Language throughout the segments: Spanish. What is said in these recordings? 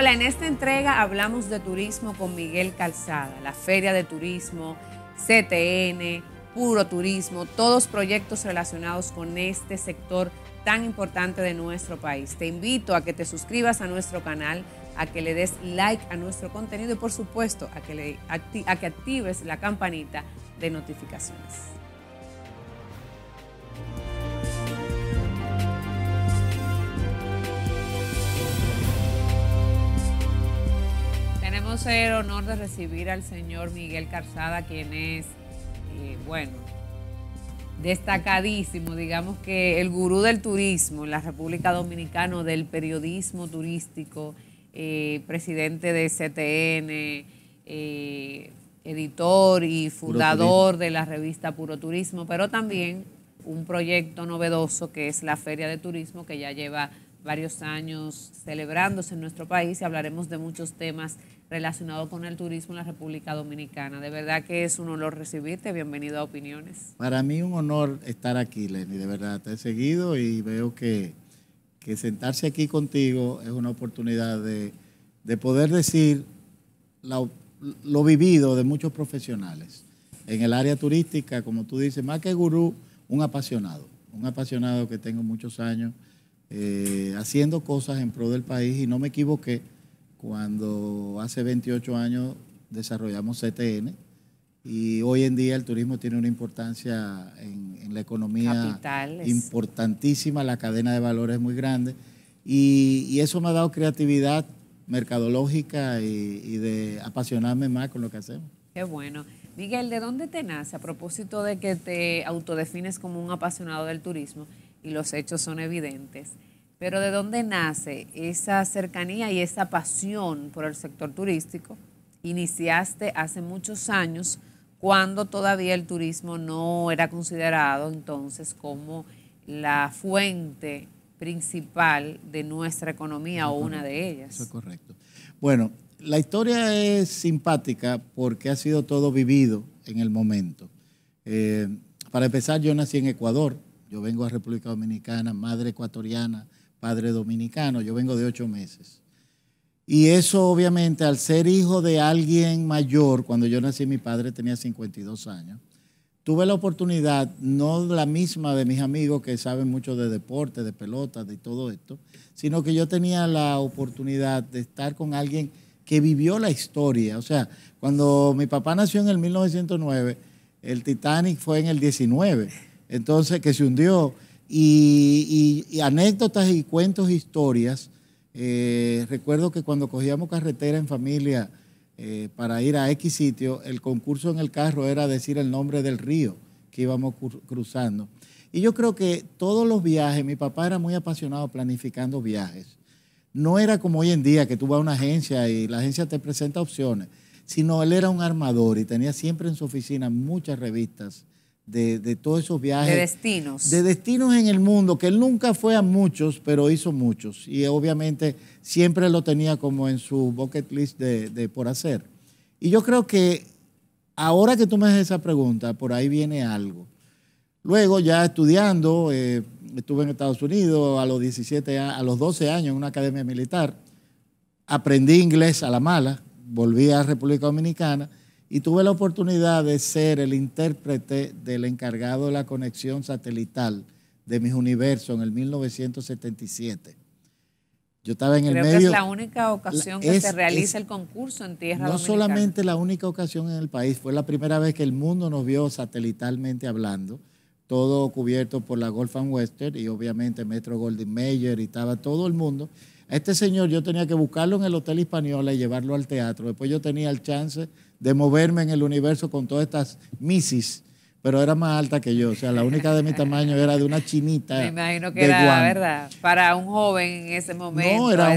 Hola, en esta entrega hablamos de turismo con Miguel Calzada, la Feria de Turismo, CTN, Puro Turismo, todos proyectos relacionados con este sector tan importante de nuestro país. Te invito a que te suscribas a nuestro canal, a que le des like a nuestro contenido y por supuesto a que, que actives la campanita de notificaciones. el honor de recibir al señor Miguel Carzada quien es, eh, bueno, destacadísimo, digamos que el gurú del turismo en la República Dominicana, del periodismo turístico, eh, presidente de CTN, eh, editor y fundador de la revista Puro Turismo, pero también un proyecto novedoso que es la Feria de Turismo, que ya lleva varios años celebrándose en nuestro país y hablaremos de muchos temas relacionado con el turismo en la República Dominicana. De verdad que es un honor recibirte. Bienvenido a Opiniones. Para mí un honor estar aquí, Lenny. De verdad, te he seguido y veo que, sentarse aquí contigo es una oportunidad de, poder decir lo vivido de muchos profesionales en el área turística, como tú dices, más que gurú, un apasionado, un apasionado que tengo muchos años eh, haciendo cosas en pro del país y no me equivoqué cuando hace 28 años desarrollamos CTN y hoy en día el turismo tiene una importancia en, la economía importantísima, la cadena de valores es muy grande y, eso me ha dado creatividad mercadológica y, y, de apasionarme más con lo que hacemos. Qué bueno. Miguel, ¿de dónde te nace a propósito de que te autodefines como un apasionado del turismo y los hechos son evidentes? Pero ¿de dónde nace esa cercanía y esa pasión por el sector turístico? Iniciaste hace muchos años cuando todavía el turismo no era considerado entonces como la fuente principal de nuestra economía o una de ellas. Eso es correcto. Bueno, la historia es simpática porque ha sido todo vivido en el momento. Eh, para empezar, yo nací en Ecuador, yo vengo a República Dominicana, madre ecuatoriana, padre dominicano, yo vengo de ocho meses. Y eso obviamente al ser hijo de alguien mayor, cuando yo nací mi padre tenía 52 años, tuve la oportunidad, no la misma de mis amigos que saben mucho de deporte, de pelota, de todo esto, sino que yo tenía la oportunidad de estar con alguien que vivió la historia. O sea, cuando mi papá nació en el 1909, el Titanic fue en el 19, entonces que se hundió y, anécdotas y cuentos, historias. Eh, recuerdo que cuando cogíamos carretera en familia eh, para ir a X sitio, el concurso en el carro era decir el nombre del río que íbamos cruzando. Y yo creo que todos los viajes, mi papá era muy apasionado planificando viajes. No era como hoy en día que tú vas a una agencia y la agencia te presenta opciones, sino él era un armador y tenía siempre en su oficina muchas revistas de, todos esos viajes. De destinos. De destinos en el mundo, que él nunca fue a muchos, pero hizo muchos. Y obviamente siempre lo tenía como en su bucket list de, por hacer. Y yo creo que ahora que tú me haces esa pregunta, por ahí viene algo. Luego, ya estudiando, eh, estuve en Estados Unidos a los 17, a los 12 años en una academia militar. Aprendí inglés a la mala, volví a República Dominicana y tuve la oportunidad de ser el intérprete del encargado de la conexión satelital de mis universos en el 1977. Yo estaba en el medio. Que es la única ocasión que se realiza el concurso en tierra. No solamente la única ocasión en el país, fue la primera vez que el mundo nos vio satelitalmente hablando, todo cubierto por la Golf and Western y obviamente Metro Golden Mayer y estaba todo el mundo. A este señor yo tenía que buscarlo en el Hotel Hispaniola y llevarlo al teatro. Después yo tenía el chance de moverme en el universo con todas estas misis, pero era más alta que yo. O sea, la única de mi tamaño era de una chinita. Me imagino que era, ¿verdad? Para un joven en ese momento. No, era,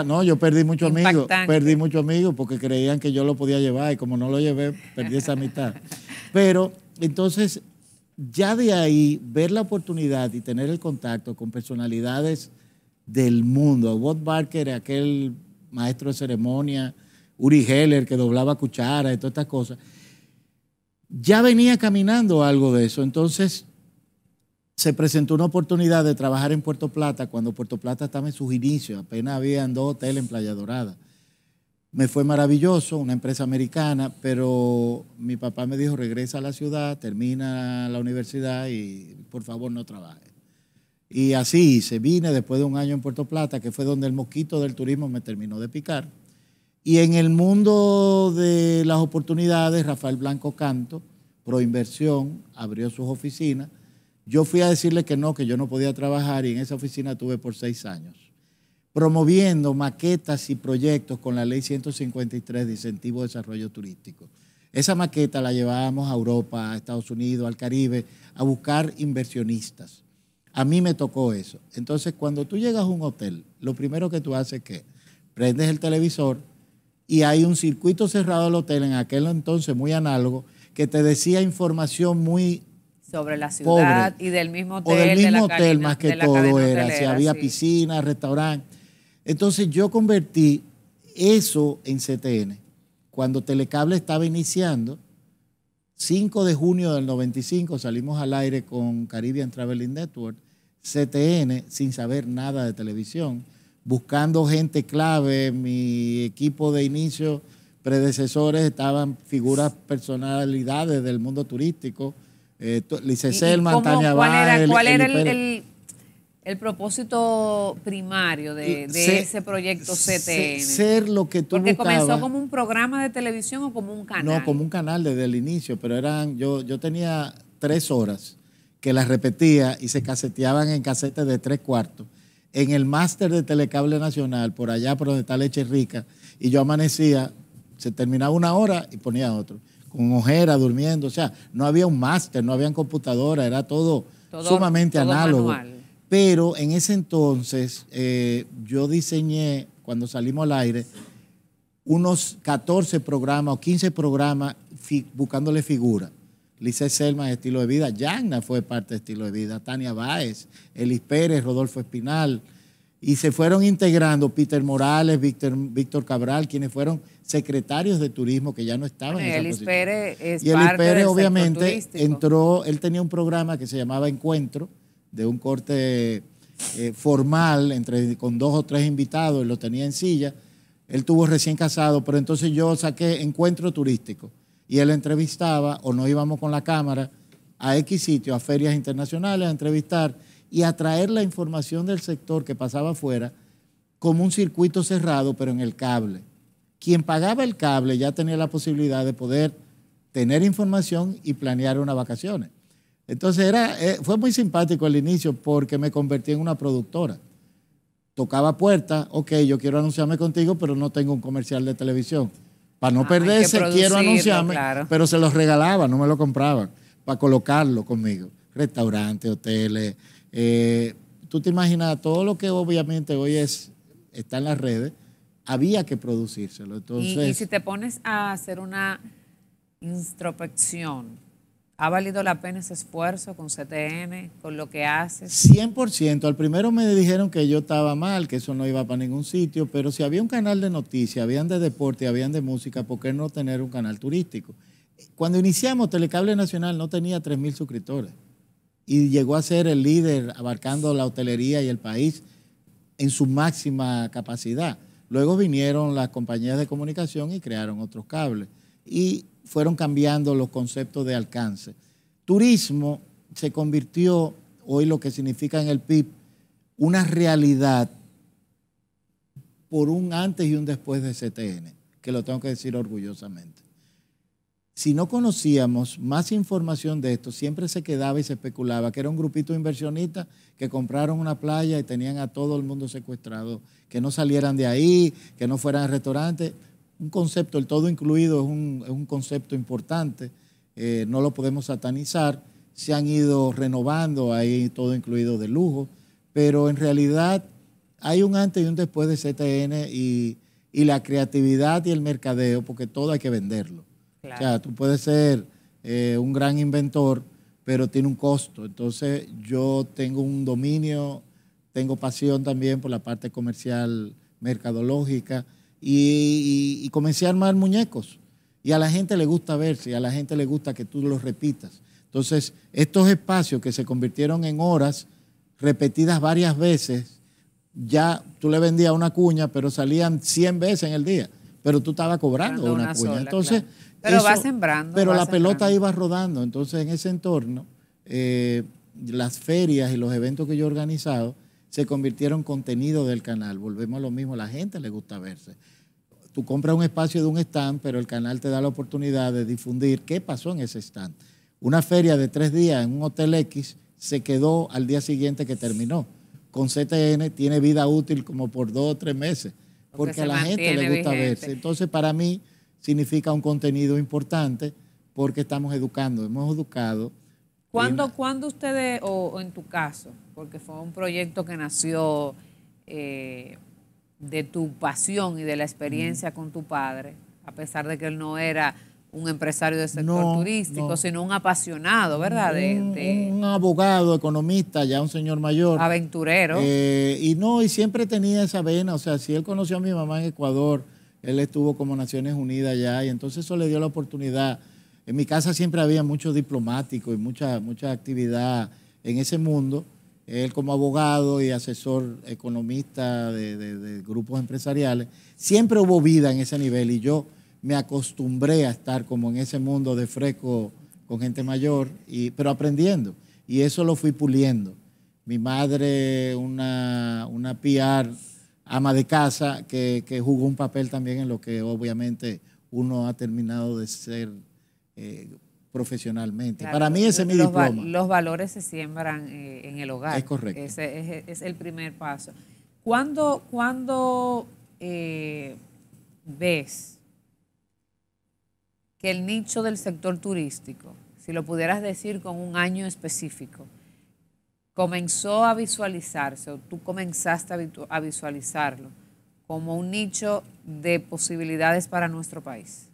un, no yo perdí muchos amigos. Perdí muchos amigos porque creían que yo lo podía llevar y como no lo llevé, perdí esa mitad. Pero entonces, ya de ahí, ver la oportunidad y tener el contacto con personalidades del mundo. Bob Barker, aquel maestro de ceremonia, Uri Heller que doblaba cuchara y todas estas cosas, ya venía caminando algo de eso. Entonces se presentó una oportunidad de trabajar en Puerto Plata cuando Puerto Plata estaba en sus inicios, apenas habían dos hoteles en Playa Dorada. Me fue maravilloso, una empresa americana, pero mi papá me dijo, regresa a la ciudad, termina la universidad y por favor no trabaje. Y así se vine después de un año en Puerto Plata, que fue donde el mosquito del turismo me terminó de picar. Y en el mundo de las oportunidades, Rafael Blanco Canto, Proinversión, abrió sus oficinas. Yo fui a decirle que no, que yo no podía trabajar y en esa oficina tuve por seis años, promoviendo maquetas y proyectos con la ley 153 de incentivo de desarrollo turístico. Esa maqueta la llevábamos a Europa, a Estados Unidos, al Caribe, a buscar inversionistas. A mí me tocó eso. Entonces, cuando tú llegas a un hotel, lo primero que tú haces es que prendes el televisor, y hay un circuito cerrado del hotel en aquel entonces muy análogo que te decía información muy sobre la ciudad y del mismo hotel. del mismo de hotel más que todo era, si había piscina, restaurante. Entonces yo convertí eso en CTN. Cuando Telecable estaba iniciando, 5 de junio del 95 salimos al aire con Caribbean Traveling Network, CTN, sin saber nada de televisión buscando gente clave. Mi equipo de inicio, predecesores, estaban figuras, personalidades del mundo turístico. Eh, Lice ¿Cuál era, el, el, propósito primario de, ese proyecto CTN? Ser lo que tú Porque comenzó como un programa de televisión o como un canal. No, como un canal desde el inicio, pero eran yo, yo tenía tres horas que las repetía y se caseteaban en casetes de tres cuartos en el máster de Telecable Nacional, por allá por donde está Leche Rica, y yo amanecía, se terminaba una hora y ponía otro, con ojera, durmiendo, o sea, no había un máster, no había computadora, era todo, sumamente análogo. Pero en ese entonces eh, yo diseñé, cuando salimos al aire, unos 14 programas o 15 programas buscándole figura. Lice Selma estilo de vida, Yanna fue parte de estilo de vida, Tania Báez, Elis Pérez, Rodolfo Espinal, y se fueron integrando Peter Morales, Víctor, Víctor Cabral, quienes fueron secretarios de turismo que ya no estaban en esa Elis Pérez es y Elis Pérez obviamente entró, él tenía un programa que se llamaba Encuentro, de un corte eh, formal entre, con dos o tres invitados, lo tenía en silla, él tuvo recién casado, pero entonces yo saqué Encuentro Turístico y él entrevistaba o no íbamos con la cámara a X sitio, a ferias internacionales, a entrevistar y a traer la información del sector que pasaba afuera como un circuito cerrado, pero en el cable. Quien pagaba el cable ya tenía la posibilidad de poder tener información y planear unas vacaciones. Entonces era, eh, fue muy simpático al inicio porque me convertí en una productora. Tocaba puerta, ok, yo quiero anunciarme contigo, pero no tengo un comercial de televisión para no ah, perderse, quiero anunciarme, pero se los regalaba, no me lo compraban, para colocarlo conmigo. Restaurantes, hoteles. Eh, tú te imaginas, todo lo que obviamente hoy es, está en las redes, había que producírselo. Entonces, y, si te pones a hacer una introspección, ¿Ha valido la pena ese esfuerzo con CTN, con lo que haces? 100%. Al primero me dijeron que yo estaba mal, que eso no iba para ningún sitio, pero si había un canal de noticias, habían de deporte, habían de música, ¿por qué no tener un canal turístico? Cuando iniciamos, Telecable Nacional no tenía 3.000 suscriptores y llegó a ser el líder abarcando la hotelería y el país en su máxima capacidad. Luego vinieron las compañías de comunicación y crearon otros cables. Y fueron cambiando los conceptos de alcance. Turismo se convirtió, hoy lo que significa en el PIB, una realidad por un antes y un después de CTN, que lo tengo que decir orgullosamente. Si no conocíamos más información de esto, siempre se quedaba y se especulaba que era un grupito inversionista que compraron una playa y tenían a todo el mundo secuestrado, que no salieran de ahí, que no fueran a restaurantes un concepto, el todo incluido es un, concepto importante, eh, no lo podemos satanizar, se han ido renovando, hay todo incluido de lujo, pero en realidad hay un antes y un después de CTN y, y la creatividad y el mercadeo, porque todo hay que venderlo. O sea, tú puedes ser eh, un gran inventor, pero tiene un costo. Entonces yo tengo un dominio, tengo pasión también por la parte comercial, mercadológica y, comencé a armar muñecos. Y a la gente le gusta verse, y a la gente le gusta que tú los repitas. Entonces, estos espacios que se convirtieron en horas repetidas varias veces, ya tú le vendías una cuña, pero salían 100 veces en el día, pero tú estabas cobrando una, cuña. entonces, Pero va sembrando. Pero la pelota iba rodando. Entonces, en ese entorno, eh, las ferias y los eventos que yo he organizado se convirtieron en contenido del canal. Volvemos a lo mismo, la gente le gusta verse. Tú compras un espacio de un stand, pero el canal te da la oportunidad de difundir qué pasó en ese stand. Una feria de tres días en un hotel X se quedó al día siguiente que terminó. Con CTN tiene vida útil como por dos o tres meses, porque, a la gente le gusta verse. Entonces, para mí significa un contenido importante porque estamos educando, hemos educado ¿Cuándo, cuando ustedes, o, en tu caso, porque fue un proyecto que nació eh, de tu pasión y de la experiencia con tu padre, a pesar de que él no era un empresario del sector turístico, sino un apasionado, ¿verdad? Un, abogado, economista, ya un señor mayor. Aventurero. Eh, y no, y siempre tenía esa vena, o sea, si él conoció a mi mamá en Ecuador, él estuvo como Naciones Unidas ya. y entonces eso le dio la oportunidad en mi casa siempre había mucho diplomático y mucha, mucha actividad en ese mundo. Él como abogado y asesor economista de, grupos empresariales, siempre hubo vida en ese nivel y yo me acostumbré a estar como en ese mundo de fresco con gente mayor, y, pero aprendiendo. Y eso lo fui puliendo. Mi madre, una, una PR, ama de casa, que, que jugó un papel también en lo que obviamente uno ha terminado de ser eh, profesionalmente. Para mí ese es mi diploma. los valores se siembran eh, en el hogar. Es correcto. Ese es, el primer paso. ¿Cuándo, cuando, eh, ves que el nicho del sector turístico, si lo pudieras decir con un año específico, comenzó a visualizarse o tú comenzaste a visualizarlo como un nicho de posibilidades para nuestro país?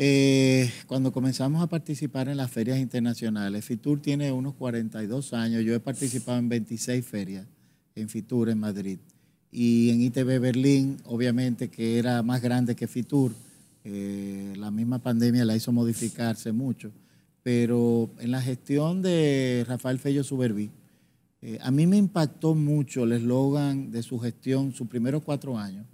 Eh, cuando comenzamos a participar en las ferias internacionales, FITUR tiene unos 42 años, yo he participado en 26 ferias en FITUR en Madrid y en ITB Berlín, obviamente que era más grande que FITUR, eh, la misma pandemia la hizo modificarse mucho, pero en la gestión de Rafael Fello Suberví, eh, a mí me impactó mucho el eslogan de su gestión, sus primeros cuatro años,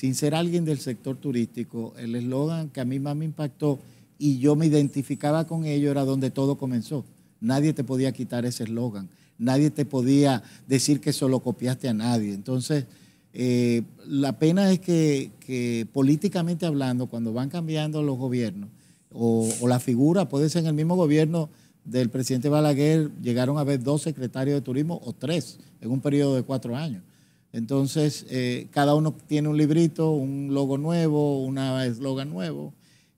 sin ser alguien del sector turístico, el eslogan que a mí más me impactó y yo me identificaba con ello era donde todo comenzó. Nadie te podía quitar ese eslogan, nadie te podía decir que solo copiaste a nadie. Entonces, eh, la pena es que, políticamente hablando, cuando van cambiando los gobiernos o, o, la figura, puede ser en el mismo gobierno del presidente Balaguer, llegaron a haber dos secretarios de turismo o tres en un periodo de cuatro años. Entonces, eh, cada uno tiene un librito, un logo nuevo, un eslogan nuevo.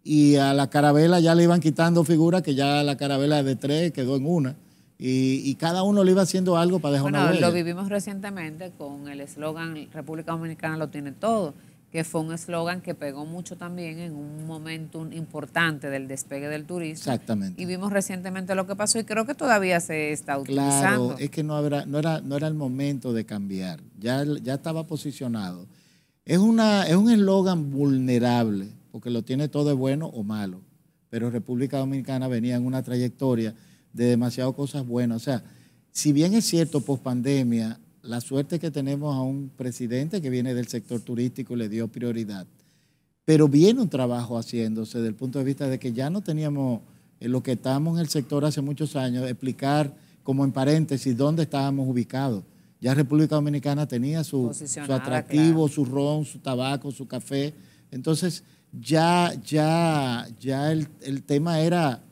Y a la carabela ya le iban quitando figuras que ya la carabela de tres quedó en una. Y, cada uno le iba haciendo algo para dejar una Lo vivimos recientemente con el eslogan República Dominicana lo tiene todo que fue un eslogan que pegó mucho también en un momento importante del despegue del turismo. Exactamente. Y vimos recientemente lo que pasó y creo que todavía se está utilizando. Claro, es que no, habrá, no, era, no era el momento de cambiar, ya, ya estaba posicionado. Es, una, es un eslogan vulnerable, porque lo tiene todo de bueno o malo, pero República Dominicana venía en una trayectoria de demasiadas cosas buenas. O sea, si bien es cierto, post pandemia la suerte que tenemos a un presidente que viene del sector turístico le dio prioridad. Pero viene un trabajo haciéndose desde el punto de vista de que ya no teníamos eh, lo que estábamos en el sector hace muchos años, explicar como en paréntesis dónde estábamos ubicados. Ya República Dominicana tenía su, atractivo, su ron, su tabaco, su café. Entonces, ya, ya, ya el, tema era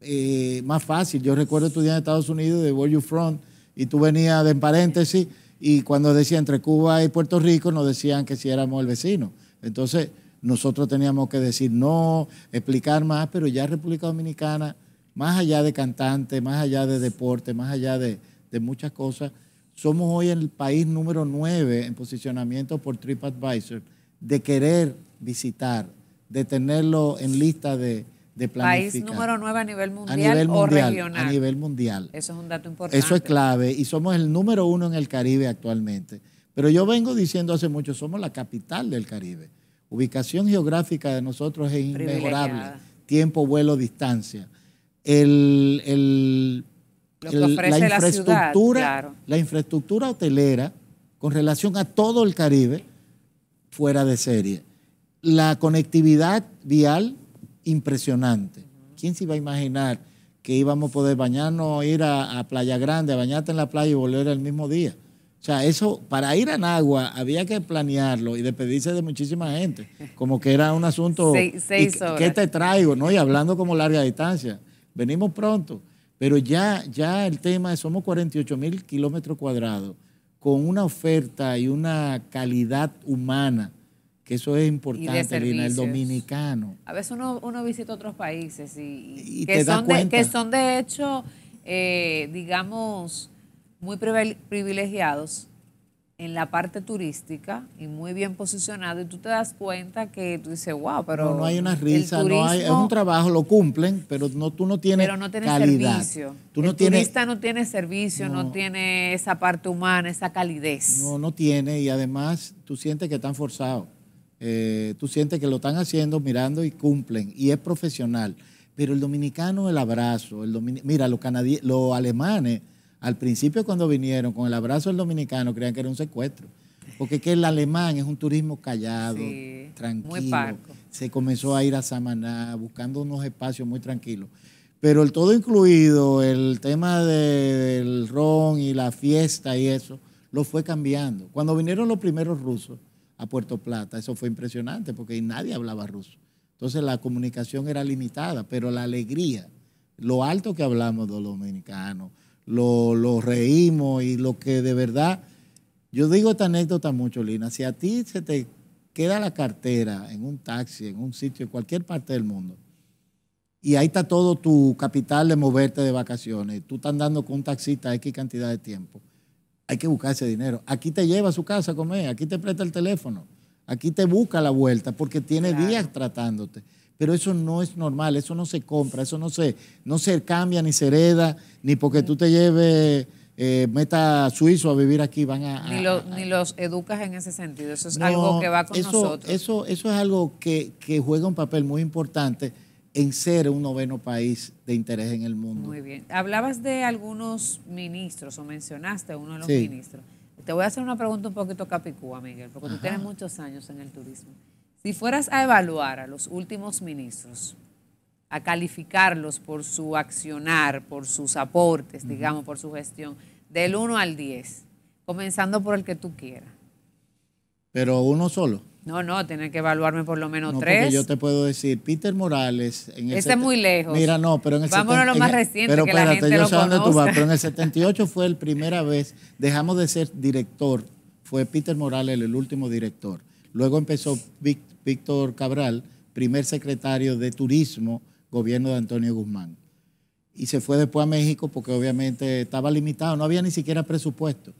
eh, más fácil. Yo recuerdo estudiar en Estados Unidos de Where You From y tú venías de en paréntesis y cuando decía entre Cuba y Puerto Rico nos decían que si éramos el vecino. Entonces nosotros teníamos que decir no, explicar más, pero ya República Dominicana, más allá de cantante, más allá de deporte, más allá de, de muchas cosas, somos hoy el país número 9 en posicionamiento por TripAdvisor de querer visitar, de tenerlo en lista de, País número 9 a nivel mundial, o regional. A nivel mundial. Eso es un dato importante. Eso es clave y somos el número uno en el Caribe actualmente. Pero yo vengo diciendo hace mucho, somos la capital del Caribe. Ubicación geográfica de nosotros es inmejorable. Tiempo, vuelo, distancia. Lo que ofrece la infraestructura, la, ciudad, la infraestructura hotelera con relación a todo el Caribe fuera de serie. La conectividad vial impresionante. ¿Quién se iba a imaginar que íbamos a poder bañarnos, ir a, Playa Grande, bañarte en la playa y volver el mismo día? O sea, eso, para ir a Nagua había que planearlo y despedirse de muchísima gente. Como que era un asunto. Seis, ¿Qué te traigo? ¿No? Y hablando como larga distancia. Venimos pronto. Pero ya, ya el tema es, somos 48 mil kilómetros cuadrados, con una oferta y una calidad humana eso es importante, el dominicano. A veces uno, visita otros países y, que, son de, hecho, eh, digamos, muy privilegiados en la parte turística y muy bien posicionado y tú te das cuenta que tú dices, wow, pero... No, hay una risa, no hay, es un trabajo, lo cumplen, pero no, tú no tienes Pero no tienes calidad. servicio. el no turista no tiene servicio, no, tiene esa parte humana, esa calidez. No, no tiene y además tú sientes que están forzados. Eh, tú sientes que lo están haciendo, mirando y cumplen, y es profesional. Pero el dominicano, el abrazo, el mira, los, los alemanes, al principio cuando vinieron con el abrazo del dominicano, creían que era un secuestro. Porque que el alemán es un turismo callado, tranquilo. Se comenzó a ir a Samaná, buscando unos espacios muy tranquilos. Pero el todo incluido, el tema del ron y la fiesta y eso, lo fue cambiando. Cuando vinieron los primeros rusos, a Puerto Plata. Eso fue impresionante porque nadie hablaba ruso. Entonces la comunicación era limitada, pero la alegría, lo alto que hablamos los dominicanos, lo, lo reímos y lo que de verdad, yo digo esta anécdota mucho, Lina, si a ti se te queda la cartera en un taxi, en un sitio, en cualquier parte del mundo, y ahí está todo tu capital de moverte de vacaciones, tú estás andando con un taxista X cantidad de tiempo, hay que buscar ese dinero. Aquí te lleva a su casa a comer, aquí te presta el teléfono, aquí te busca la vuelta porque tiene días tratándote. Pero eso no es normal, eso no se compra, eso no se, no se cambia ni se hereda, ni porque tú te lleves eh, meta suizo a vivir aquí, van a... ni, ni, los educas en ese sentido, eso es algo que va con eso, nosotros. Eso, eso es algo que, que juega un papel muy importante en ser un noveno país de interés en el mundo. Muy bien. Hablabas de algunos ministros o mencionaste a uno de los ministros. Te voy a hacer una pregunta un poquito capicúa, Miguel, porque tú tienes muchos años en el turismo. Si fueras a evaluar a los últimos ministros, a calificarlos por su accionar, por sus aportes, digamos, por su gestión, del 1 al 10, comenzando por el que tú quieras. Pero uno solo. No, no, tienen que evaluarme por lo menos tres. Porque yo te puedo decir, Peter Morales. En Ese es muy lejos. Mira, no, pero en el Vámonos a lo más reciente. Pero que espérate, sé Pero en el 78 fue la primera vez, dejamos de ser director. Fue Peter Morales el último director. Luego empezó Víctor Cabral, primer secretario de Turismo, gobierno de Antonio Guzmán. Y se fue después a México porque obviamente estaba limitado, no había ni siquiera presupuesto.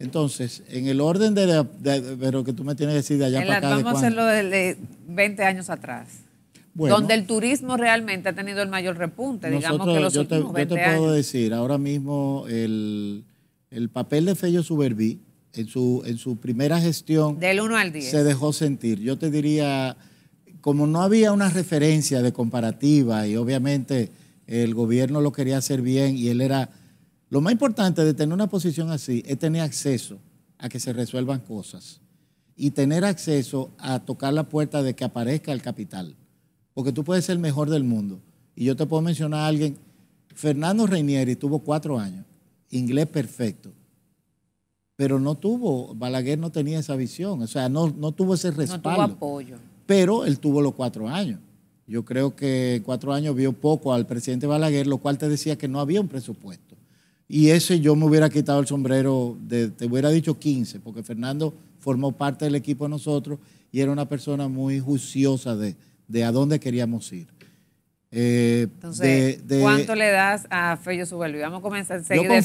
Entonces, en el orden de, pero que tú me tienes que decir de allá para acá. Vamos a hacerlo de 20 años atrás. donde el turismo realmente ha tenido el mayor repunte, digamos que los últimos te, Yo te puedo decir, ahora mismo el, el papel de Fello Suberví en su, en su primera gestión... Del 1 al 10. Se dejó sentir. Yo te diría, como no había una referencia de comparativa y obviamente el gobierno lo quería hacer bien y él era lo más importante de tener una posición así es tener acceso a que se resuelvan cosas y tener acceso a tocar la puerta de que aparezca el capital. Porque tú puedes ser el mejor del mundo. Y yo te puedo mencionar a alguien, Fernando Reinieri tuvo cuatro años, inglés perfecto, pero no tuvo, Balaguer no tenía esa visión, o sea, no, no tuvo ese respaldo. No tuvo apoyo. Pero él tuvo los cuatro años. Yo creo que cuatro años vio poco al presidente Balaguer, lo cual te decía que no había un presupuesto. Y ese yo me hubiera quitado el sombrero, de, te hubiera dicho 15, porque Fernando formó parte del equipo de nosotros y era una persona muy juiciosa de, a dónde queríamos ir. Eh, Entonces, ¿cuánto le das a Fello Suberví? Vamos a comenzar Yo con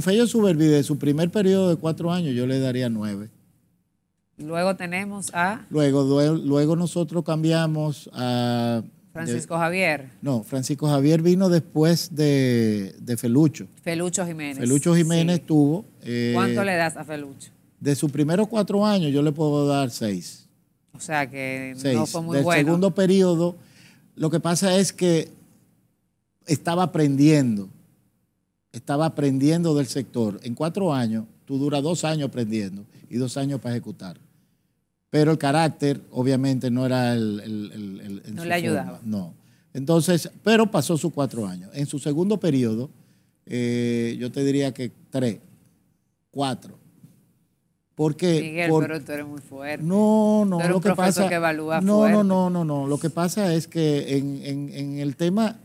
Fello, su, de su primer periodo de cuatro años, yo le daría nueve. Luego tenemos a... Luego, luego nosotros cambiamos a Francisco Javier. No, Francisco Javier vino después de, Felucho. Felucho Jiménez. Felucho Jiménez tuvo. Eh, ¿Cuánto le das a Felucho? De sus primeros cuatro años yo le puedo dar seis. O sea que no fue muy Del segundo periodo, lo que pasa es que estaba aprendiendo. Estaba aprendiendo del sector. En cuatro años, tú duras dos años aprendiendo y dos años para ejecutar pero el carácter obviamente no era el... no le ayudaba. no. Entonces, pero pasó sus cuatro años. En su segundo periodo, eh, yo te diría que tres, cuatro. Porque, Miguel, pero tú eres muy fuerte. No, no, tú eres un evalúa no, no, no, no, no. Lo que pasa es que en, el tema,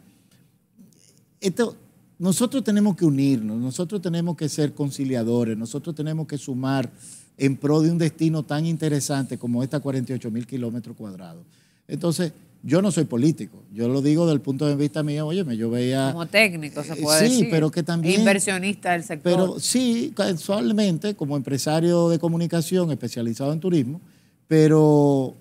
esto, nosotros tenemos que unirnos, nosotros tenemos que ser conciliadores, nosotros tenemos que sumar en pro de un destino tan interesante como esta 48 mil kilómetros cuadrados. Entonces, yo no soy político, yo lo digo desde el punto de vista mío, óyeme, yo veía... Como técnico se eh, puede decir. Sí, pero que también... Inversionista del sector. Pero sí, casualmente, como empresario de comunicación especializado en turismo, pero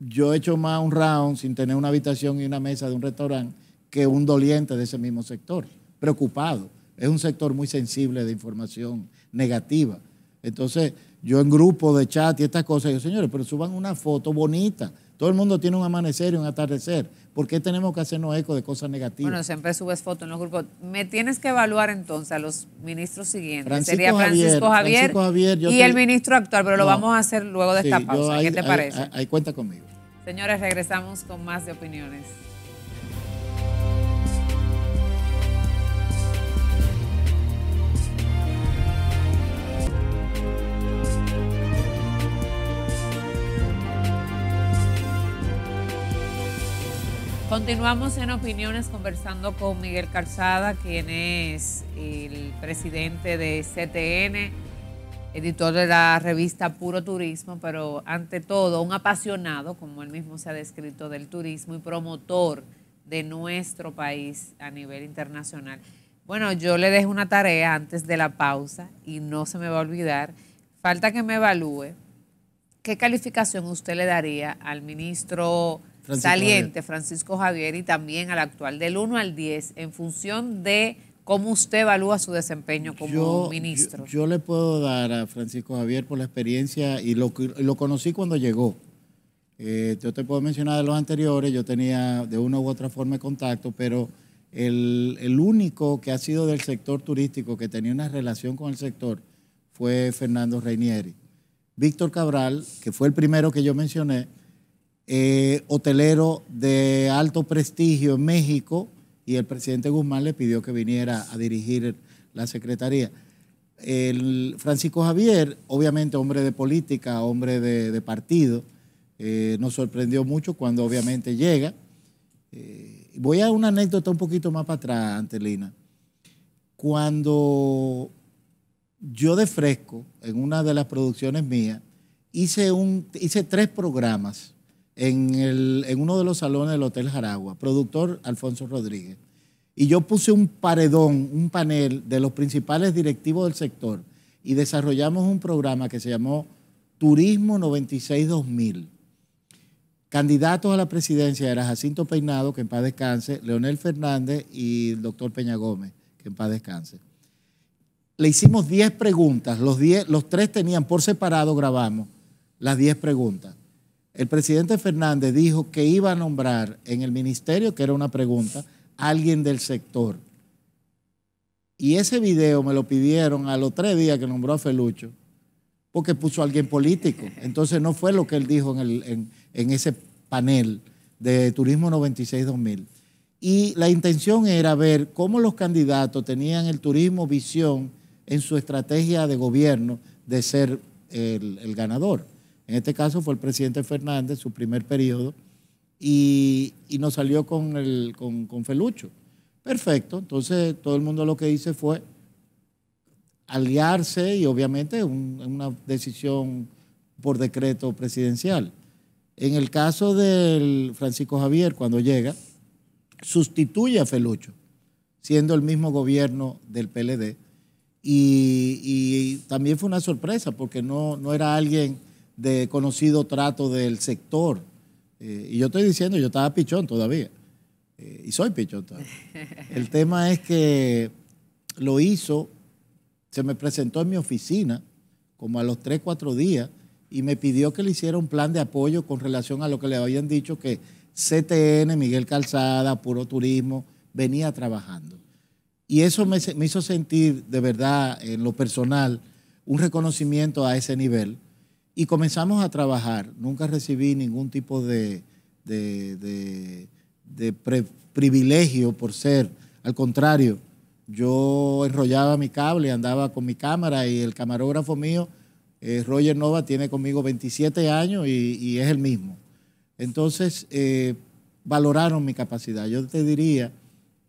yo he hecho más un round sin tener una habitación y una mesa de un restaurante que un doliente de ese mismo sector, preocupado. Es un sector muy sensible de información negativa. Entonces, yo en grupo de chat y estas cosas, yo, señores, pero suban una foto bonita. Todo el mundo tiene un amanecer y un atardecer. ¿Por qué tenemos que hacernos eco de cosas negativas? Bueno, siempre subes fotos en los grupos. Me tienes que evaluar entonces a los ministros siguientes. Sería Francisco Javier, y el ministro actual, pero lo vamos a hacer luego de esta pausa. ¿Qué te parece? Ahí cuenta conmigo. Señores, regresamos con más de opiniones. Continuamos en opiniones conversando con Miguel Calzada, quien es el presidente de CTN, editor de la revista Puro Turismo, pero ante todo un apasionado, como él mismo se ha descrito, del turismo y promotor de nuestro país a nivel internacional. Bueno, yo le dejo una tarea antes de la pausa y no se me va a olvidar. Falta que me evalúe qué calificación usted le daría al ministro saliente Francisco Javier y también al actual, del 1 al 10, en función de cómo usted evalúa su desempeño como ministro. Yo, le puedo dar a Francisco Javier por la experiencia y lo, lo conocí cuando llegó. Eh, yo te puedo mencionar de los anteriores, yo tenía de una u otra forma contacto, pero el, el único que ha sido del sector turístico que tenía una relación con el sector fue Fernando Reinieri. Víctor Cabral, que fue el primero que yo mencioné, eh, hotelero de alto prestigio en México y el presidente Guzmán le pidió que viniera a dirigir la Secretaría. El Francisco Javier, obviamente hombre de política, hombre de, partido, eh, nos sorprendió mucho cuando obviamente llega. Eh, voy a una anécdota un poquito más para atrás, Antelina. Cuando yo de fresco, en una de las producciones mías, hice, un, hice tres programas en, uno de los salones del Hotel Jaragua, productor Alfonso Rodríguez. Y yo puse un paredón, un panel de los principales directivos del sector y desarrollamos un programa que se llamó Turismo 96-2000. Candidatos a la presidencia eran Jacinto Peinado, que en paz descanse, Leonel Fernández y el doctor Peña Gómez, que en paz descanse. Le hicimos 10 preguntas, los, los tres tenían por separado, grabamos las 10 preguntas. El presidente Fernández dijo que iba a nombrar en el ministerio, que era una pregunta, alguien del sector. Y ese video me lo pidieron a los tres días que nombró a Felucho, porque puso a alguien político. Entonces no fue lo que él dijo en, ese panel de Turismo 96-2000. Y la intención era ver cómo los candidatos tenían el turismo visión en su estrategia de gobierno de ser el ganador. En este caso fue el presidente Fernández, su primer periodo, y, nos salió con, Felucho. Perfecto, entonces todo el mundo lo que hizo fue aliarse y obviamente una decisión por decreto presidencial. En el caso del Francisco Javier, cuando llega, sustituye a Felucho, siendo el mismo gobierno del PLD. Y, también fue una sorpresa porque no era alguien de conocido trato del sector. Eh, y yo estoy diciendo, yo estaba pichón todavía. Eh, y soy pichón todavía. El tema es que lo hizo, se me presentó en mi oficina como a los 3, 4 días y me pidió que le hiciera un plan de apoyo con relación a lo que le habían dicho que CTN, Miguel Calzada, Puro Turismo, venía trabajando. Y eso me hizo sentir de verdad en lo personal un reconocimiento a ese nivel y comenzamos a trabajar. Nunca recibí ningún tipo de, de, privilegio por ser. Al contrario, yo enrollaba mi cable, andaba con mi cámara y el camarógrafo mío, eh, Roger Nova, tiene conmigo 27 años y, es el mismo. Entonces, eh, valoraron mi capacidad. Yo te diría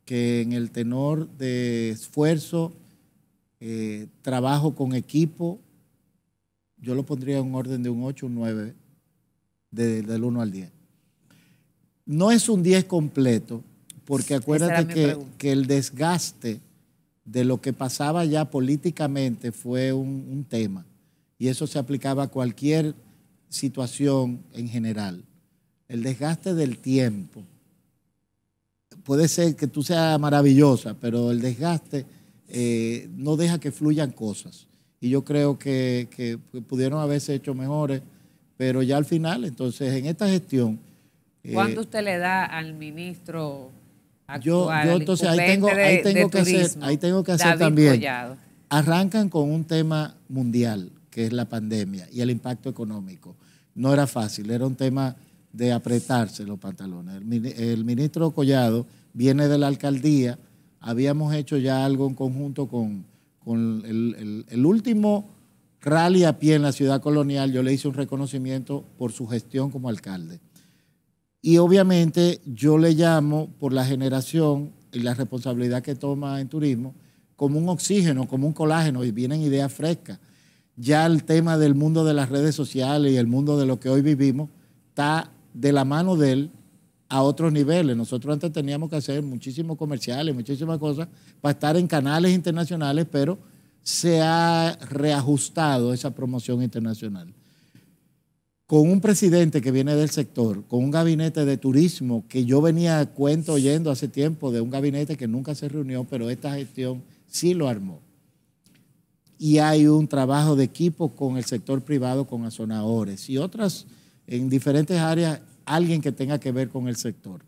que en el tenor de esfuerzo, eh, trabajo con equipo, yo lo pondría en orden de un 8, un 9, del 1 al 10. No es un 10 completo, porque acuérdate que, el desgaste de lo que pasaba ya políticamente fue un, tema, y eso se aplicaba a cualquier situación en general. El desgaste del tiempo. Puede ser que tú seas maravillosa, pero el desgaste eh, no deja que fluyan cosas y yo creo que, pudieron haberse hecho mejores, pero ya al final, entonces en esta gestión... Eh, ¿Cuánto usted le da al ministro actual, yo, entonces ahí tengo, ahí tengo que hacer, ahí tengo que hacer también. Arrancan con un tema mundial, que es la pandemia y el impacto económico. No era fácil, era un tema de apretarse los pantalones. el ministro Collado viene de la alcaldía, habíamos hecho ya algo en conjunto con con el, último rally a pie en la ciudad colonial, yo le hice un reconocimiento por su gestión como alcalde. Y obviamente yo le llamo por la generación y la responsabilidad que toma en turismo como un oxígeno, como un colágeno, y vienen ideas frescas. Ya el tema del mundo de las redes sociales y el mundo de lo que hoy vivimos está de la mano de él a otros niveles. Nosotros antes teníamos que hacer muchísimos comerciales, muchísimas cosas para estar en canales internacionales, pero se ha reajustado esa promoción internacional. Con un presidente que viene del sector, con un gabinete de turismo que yo venía a cuento oyendo hace tiempo de un gabinete que nunca se reunió, pero esta gestión sí lo armó. Y hay un trabajo de equipo con el sector privado, con azonadores y otras en diferentes áreas alguien que tenga que ver con el sector,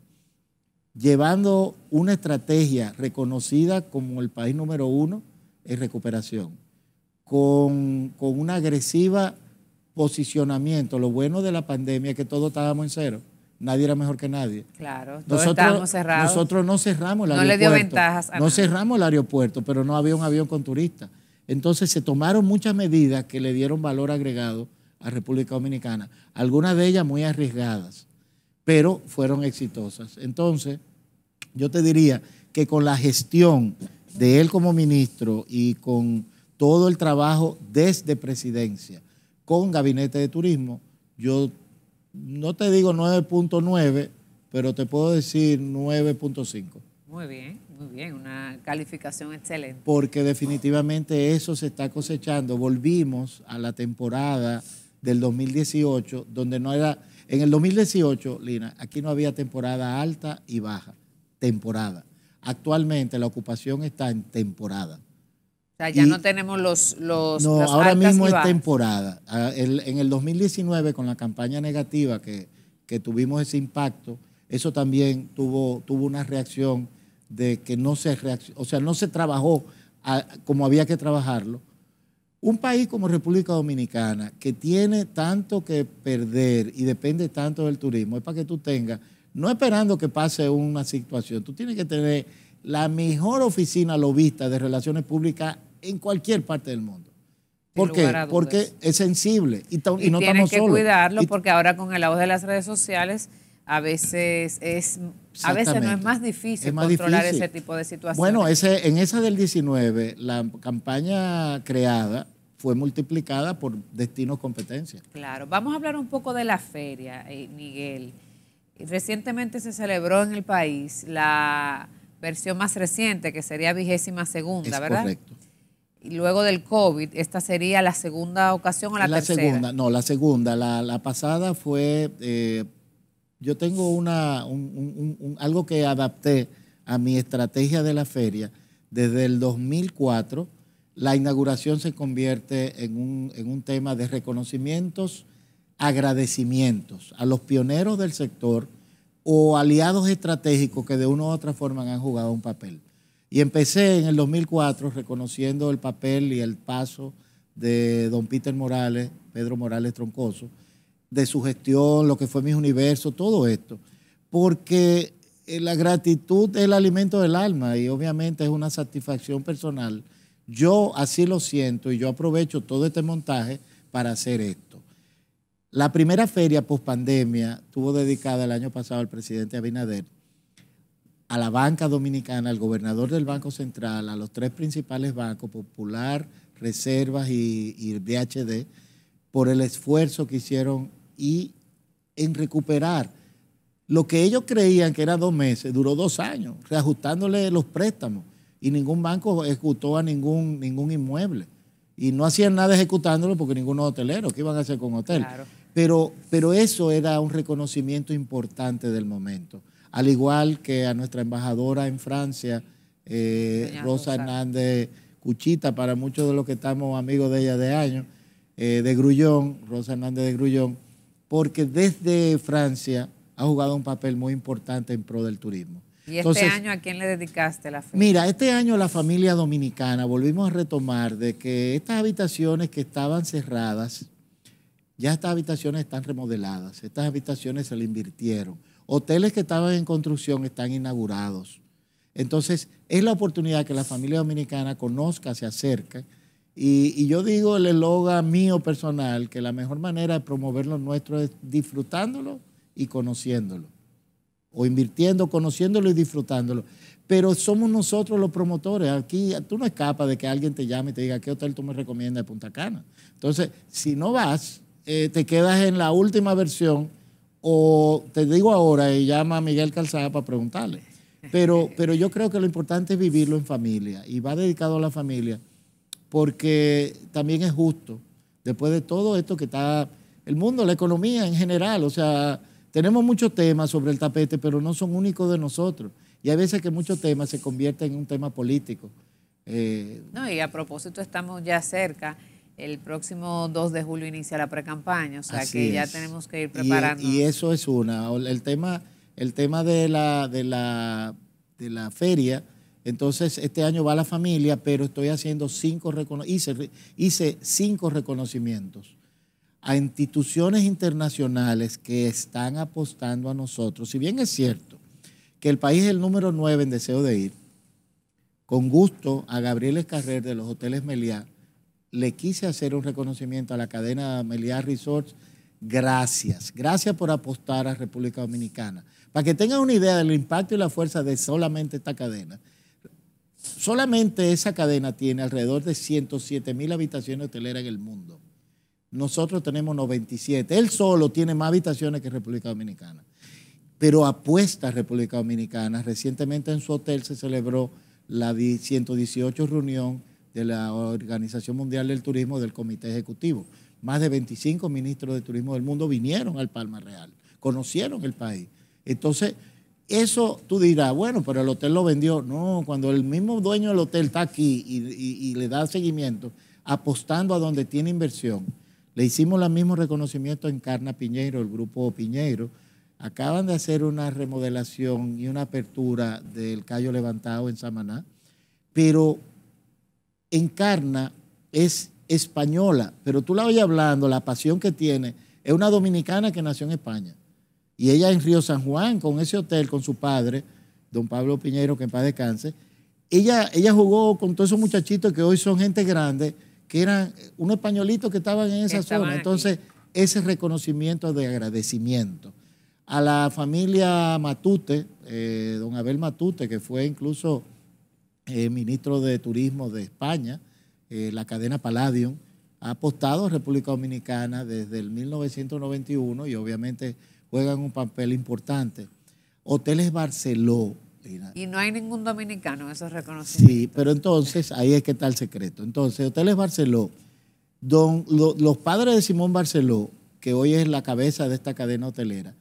llevando una estrategia reconocida como el país número uno en recuperación, con, con un agresivo posicionamiento. Lo bueno de la pandemia es que todos estábamos en cero. Nadie era mejor que nadie. Claro, todos nosotros, estábamos cerrados. Nosotros no cerramos el aeropuerto. No le dio ventajas. no cerramos el aeropuerto, pero no había un avión con turistas. Entonces se tomaron muchas medidas que le dieron valor agregado a República Dominicana, algunas de ellas muy arriesgadas pero fueron exitosas. Entonces, yo te diría que con la gestión de él como ministro y con todo el trabajo desde presidencia con gabinete de turismo, yo no te digo 9.9, pero te puedo decir 9.5. Muy bien, muy bien, una calificación excelente. Porque definitivamente eso se está cosechando. Volvimos a la temporada del 2018, donde no era en el 2018, Lina, aquí no había temporada alta y baja, temporada. Actualmente la ocupación está en temporada. O sea, ya no tenemos los... los no, ahora mismo es temporada. Ah, en el 2019, con la campaña negativa que, tuvimos ese impacto, eso también tuvo, tuvo una reacción de que no se o sea, no se trabajó como había que trabajarlo un país como República Dominicana, que tiene tanto que perder y depende tanto del turismo, es para que tú tengas, no esperando que pase una situación, tú tienes que tener la mejor oficina lobista de relaciones públicas en cualquier parte del mundo. ¿Por qué? Porque es sensible y, no estamos solos. que cuidarlo porque ahora con el auge de las redes sociales a veces es a veces no es más difícil controlar ese tipo de situaciones. Bueno, ese, en esa del 19, la campaña creada fue multiplicada por destinos competencia. Claro, vamos a hablar un poco de la feria, eh, Miguel. Recientemente se celebró en el país la versión más reciente, que sería vigésima segunda, ¿verdad? Correcto. Y luego del COVID, esta sería la segunda ocasión o la, la tercera. La segunda, no, la segunda. La, pasada fue eh, yo tengo algo que adapté a mi estrategia de la feria. Desde el 2004, la inauguración se convierte en un, en un tema de reconocimientos, agradecimientos a los pioneros del sector o aliados estratégicos que de una u otra forma han jugado un papel. Y empecé en el 2004 reconociendo el papel y el paso de don Peter Morales, Pedro Morales Troncoso, de su gestión, lo que fue mi Universo, todo esto. Porque eh, la gratitud es el alimento del alma y obviamente es una satisfacción personal. Yo así lo siento y yo aprovecho todo este montaje para hacer esto. La primera feria post pandemia tuvo dedicada el año pasado al presidente Abinader a la banca dominicana, al gobernador del Banco Central, a los tres principales bancos, Popular, Reservas y, DHD, por el esfuerzo que hicieron y en recuperar lo que ellos creían que era dos meses, duró dos años, reajustándole los préstamos y ningún banco ejecutó a ningún, ningún inmueble. Y no hacían nada ejecutándolo porque ninguno hotelero, ¿qué iban a hacer con hotel? Pero, pero eso era un reconocimiento importante del momento. Al igual que a nuestra embajadora en Francia, eh, Rosa Hernández Cuchita, para muchos de los que estamos amigos de ella de años, eh, de Grullón, Rosa Hernández de Grullón, porque desde Francia ha jugado un papel muy importante en pro del turismo. ¿Y este año a quién le dedicaste la fe? Mira, este año la familia dominicana, volvimos a retomar de que estas habitaciones que estaban cerradas, ya estas habitaciones están remodeladas, estas habitaciones se le invirtieron. Hoteles que estaban en construcción están inaugurados. Entonces, es la oportunidad que la familia dominicana conozca, se acerque y, yo digo el eslogan mío personal, que la mejor manera de promover lo nuestro es disfrutándolo y conociéndolo. O invirtiendo, conociéndolo y disfrutándolo. Pero somos nosotros los promotores. Aquí tú no escapas de que alguien te llame y te diga, ¿qué hotel tú me recomiendas de Punta Cana? Entonces, si no vas, eh, te quedas en la última versión o te digo ahora y llama a Miguel Calzada para preguntarle. Pero, pero yo creo que lo importante es vivirlo en familia y va dedicado a la familia porque también es justo, después de todo esto que está el mundo, la economía en general, o sea, tenemos muchos temas sobre el tapete, pero no son únicos de nosotros. Y hay veces que muchos temas se convierten en un tema político. Eh, no, y a propósito, estamos ya cerca. El próximo 2 de julio inicia la precampaña, o sea que ya tenemos que ir e- preparando. Y, eso es una. El tema, el tema de, la, de, la, de la feria entonces, este año va la familia, pero estoy haciendo cinco hice, hice cinco reconocimientos a instituciones internacionales que están apostando a nosotros. Si bien es cierto que el país es el número nueve en deseo de ir, con gusto a Gabriel Escarrer de los Hoteles Meliá, le quise hacer un reconocimiento a la cadena Meliá Resorts. Gracias, gracias por apostar a República Dominicana. Para que tengan una idea del impacto y la fuerza de solamente esta cadena, solamente esa cadena tiene alrededor de 107 mil habitaciones hoteleras en el mundo. Nosotros tenemos 97. Él solo tiene más habitaciones que República Dominicana. Pero apuesta a República Dominicana. Recientemente en su hotel se celebró la 118 reunión de la Organización Mundial del Turismo del Comité Ejecutivo. Más de 25 ministros de turismo del mundo vinieron al Palma Real, conocieron el país. Entonces, eso tú dirás, bueno, pero el hotel lo vendió. No, cuando el mismo dueño del hotel está aquí y, le da seguimiento, apostando a donde tiene inversión. Le hicimos el mismo reconocimiento en Carna Piñeiro, el grupo Piñeiro. Acaban de hacer una remodelación y una apertura del Cayo Levantado en Samaná, pero Encarna es española, pero tú la oyes hablando, la pasión que tiene, es una dominicana que nació en España. Y ella en Río San Juan, con ese hotel, con su padre, don Pablo Piñero, que en paz descanse, ella, ella jugó con todos esos muchachitos que hoy son gente grande, que eran unos españolitos que estaban en esa zona. Entonces, ese reconocimiento de agradecimiento. A la familia Matute, eh, don Abel Matute, que fue incluso eh, ministro de Turismo de España, eh, la cadena Palladium, ha apostado a República Dominicana desde el 1991 y obviamente juegan un papel importante. Hoteles Barceló. Y no hay ningún dominicano, eso es reconocido. Sí, pero entonces ahí es que está el secreto. Entonces, Hoteles Barceló, los padres de Simón Barceló, que hoy es la cabeza de esta cadena hotelera,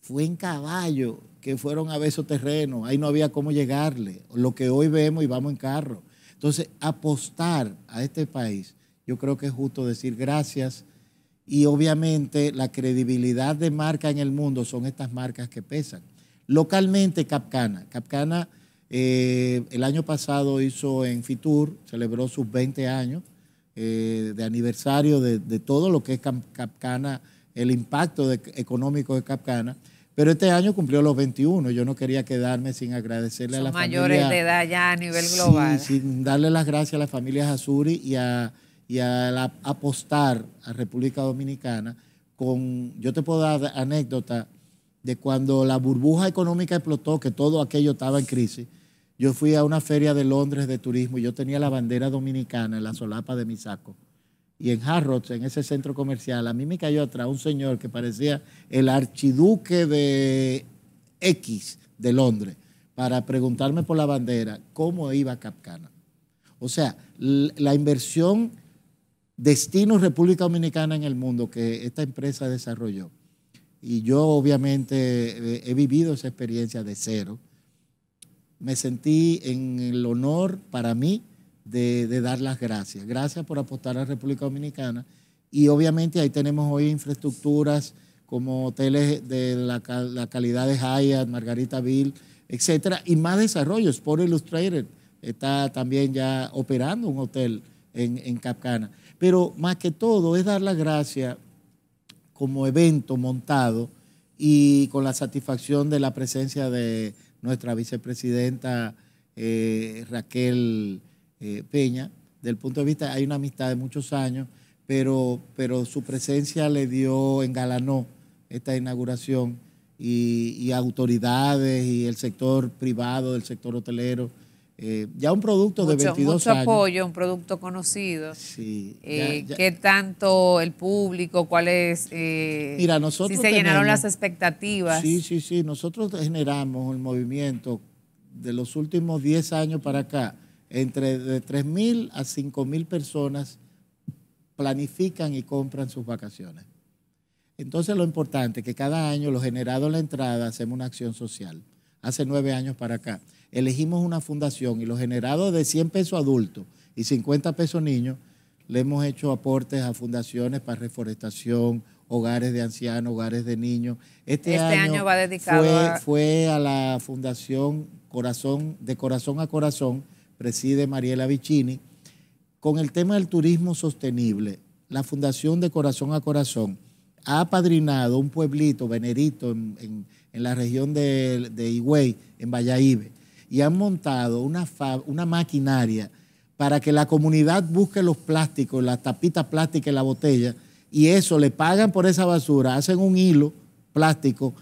fue en caballo que fueron a ver esos ahí no había cómo llegarle, lo que hoy vemos y vamos en carro. Entonces, apostar a este país, yo creo que es justo decir gracias y obviamente la credibilidad de marca en el mundo son estas marcas que pesan. Localmente, Capcana. Capcana eh, el año pasado hizo en Fitur, celebró sus 20 años eh, de aniversario de, todo lo que es Capcana, el impacto económico de Capcana. Pero este año cumplió los 21. Yo no quería quedarme sin agradecerle a la familia. mayores de edad ya a nivel global. sin darle las gracias a las familias Azuri y a y a apostar a República Dominicana con, yo te puedo dar anécdota de cuando la burbuja económica explotó, que todo aquello estaba en crisis. Yo fui a una feria de Londres de turismo y yo tenía la bandera dominicana en la solapa de mi saco. Y en Harrods, en ese centro comercial, a mí me cayó atrás un señor que parecía el archiduque de X de Londres para preguntarme por la bandera cómo iba Capcana. O sea, la inversión Destino República Dominicana en el mundo que esta empresa desarrolló. Y yo obviamente he vivido esa experiencia de cero. Me sentí en el honor para mí de, dar las gracias. Gracias por apostar a República Dominicana. Y obviamente ahí tenemos hoy infraestructuras como hoteles de la, calidad de Hyatt, Margarita Bill, etcétera, y más desarrollos. Sport Illustrated está también ya operando un hotel en, en Capcana. Pero más que todo es dar las gracias como evento montado y con la satisfacción de la presencia de nuestra vicepresidenta eh, Raquel eh, Peña. Del punto de vista, hay una amistad de muchos años, pero, su presencia le dio, engalanó esta inauguración y, y autoridades y el sector privado, del sector hotelero eh, ya un producto de 22 mucho años. apoyo, un producto conocido. Sí. Eh, ¿Qué tanto el público? ¿Cuál es? Eh, Mira, nosotros. Si se llenaron las expectativas. Sí, sí, sí. Nosotros generamos el movimiento de los últimos 10 años para acá, entre de 3.000 a 5.000 personas planifican y compran sus vacaciones. Entonces, lo importante es que cada año, lo generado en la entrada, hacemos una acción social. Hace nueve años para acá elegimos una fundación y lo generado de 100 pesos adultos y 50 pesos niños, le hemos hecho aportes a fundaciones para reforestación, hogares de ancianos, hogares de niños. Este, este año, va dedicado fue, a... la fundación Corazón de Corazón a Corazón, preside Mariela Vicini, con el tema del turismo sostenible. La fundación de Corazón a Corazón ha apadrinado un pueblito, Venerito, en, la región de, de Higüey, en Valladolid y han montado una, una maquinaria para que la comunidad busque los plásticos, las tapitas plásticas y la botella, y eso le pagan por esa basura, hacen un hilo plástico,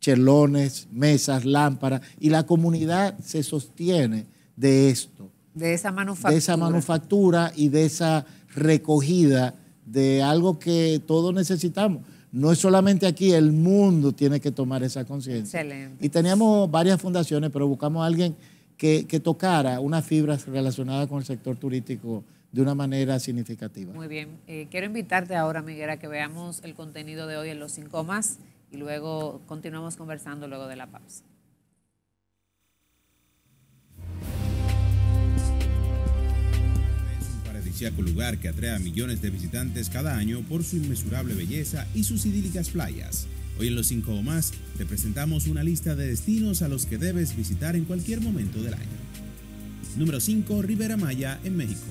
chelones, mesas, lámparas, y la comunidad se sostiene de esto. De esa manufactura. De esa manufactura y de esa recogida de algo que todos necesitamos. No es solamente aquí, el mundo tiene que tomar esa conciencia. Excelente. Y teníamos varias fundaciones, pero buscamos a alguien que, tocara unas fibras relacionadas con el sector turístico de una manera significativa. Muy bien. Eh, quiero invitarte ahora, Miguel, a que veamos el contenido de hoy en Los Cinco Más y luego continuamos conversando luego de la pausa. lugar que atrae a millones de visitantes cada año por su inmesurable belleza y sus idílicas playas. Hoy en Los 5 o más te presentamos una lista de destinos a los que debes visitar en cualquier momento del año. Número 5. Rivera Maya en México.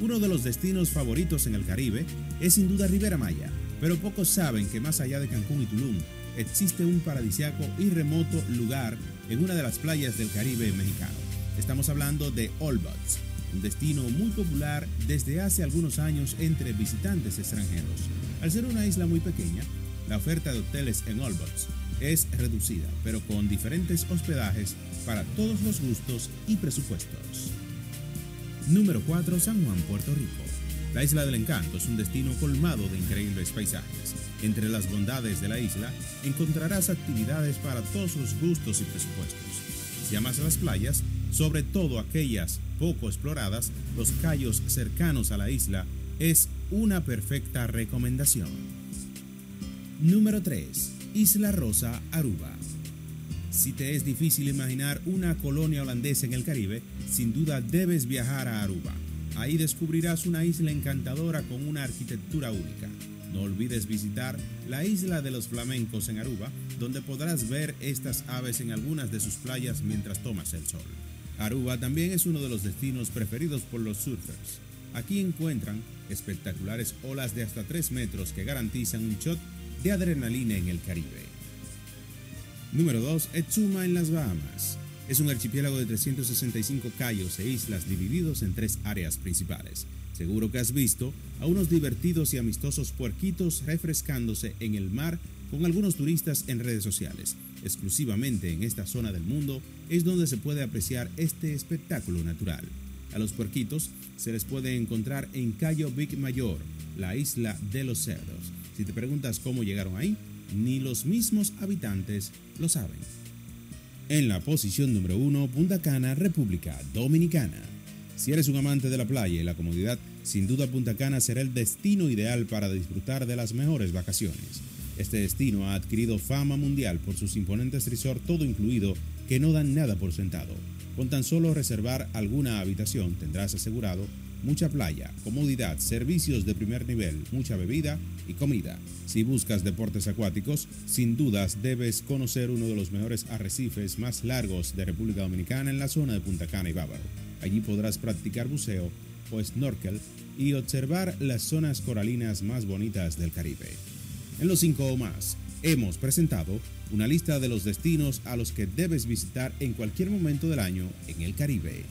Uno de los destinos favoritos en el Caribe es sin duda Rivera Maya, pero pocos saben que más allá de Cancún y Tulum existe un paradisiaco y remoto lugar en una de las playas del Caribe mexicano. Estamos hablando de all Olbots un destino muy popular desde hace algunos años entre visitantes extranjeros. Al ser una isla muy pequeña, la oferta de hoteles en Olbots es reducida, pero con diferentes hospedajes para todos los gustos y presupuestos. Número 4. San Juan, Puerto Rico. La Isla del Encanto es un destino colmado de increíbles paisajes. Entre las bondades de la isla encontrarás actividades para todos los gustos y presupuestos. Si amas las playas, sobre todo aquellas poco exploradas, los callos cercanos a la isla, es una perfecta recomendación. Número 3. Isla Rosa, Aruba. Si te es difícil imaginar una colonia holandesa en el Caribe, sin duda debes viajar a Aruba. Ahí descubrirás una isla encantadora con una arquitectura única. No olvides visitar la isla de los flamencos en Aruba, donde podrás ver estas aves en algunas de sus playas mientras tomas el sol. Aruba también es uno de los destinos preferidos por los surfers. Aquí encuentran espectaculares olas de hasta 3 metros que garantizan un shot de adrenalina en el Caribe. Número 2. Etsuma en las Bahamas. Es un archipiélago de 365 cayos e islas divididos en tres áreas principales. Seguro que has visto a unos divertidos y amistosos puerquitos refrescándose en el mar con algunos turistas en redes sociales. Exclusivamente en esta zona del mundo es donde se puede apreciar este espectáculo natural. A los puerquitos se les puede encontrar en Cayo Big Mayor, la isla de los cerdos. Si te preguntas cómo llegaron ahí, ni los mismos habitantes lo saben. En la posición número 1, Punta Cana, República Dominicana. Si eres un amante de la playa y la comodidad, sin duda Punta Cana será el destino ideal para disfrutar de las mejores vacaciones. Este destino ha adquirido fama mundial por sus imponentes resorts todo incluido que no dan nada por sentado. Con tan solo reservar alguna habitación tendrás asegurado mucha playa, comodidad, servicios de primer nivel, mucha bebida y comida. Si buscas deportes acuáticos, sin dudas debes conocer uno de los mejores arrecifes más largos de República Dominicana en la zona de Punta Cana y Bávaro. Allí podrás practicar buceo o snorkel y observar las zonas coralinas más bonitas del Caribe. En los cinco o más, Hemos presentado una lista de los destinos a los que debes visitar en cualquier momento del año en el Caribe.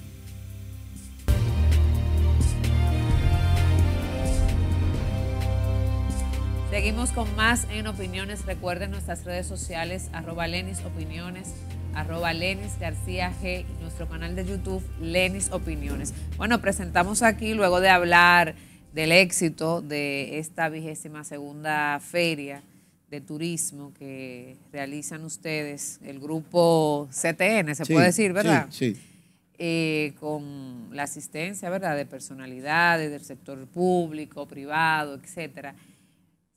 Seguimos con más en opiniones. Recuerden nuestras redes sociales, arroba Lenis Opiniones, arroba Lenis García G y nuestro canal de YouTube, Lenis Opiniones. Bueno, presentamos aquí, luego de hablar del éxito de esta vigésima segunda feria de turismo que realizan ustedes, el grupo CTN, se puede decir, ¿verdad? Sí. Eh, con la asistencia, ¿verdad?, de personalidades del sector público, privado, etcétera.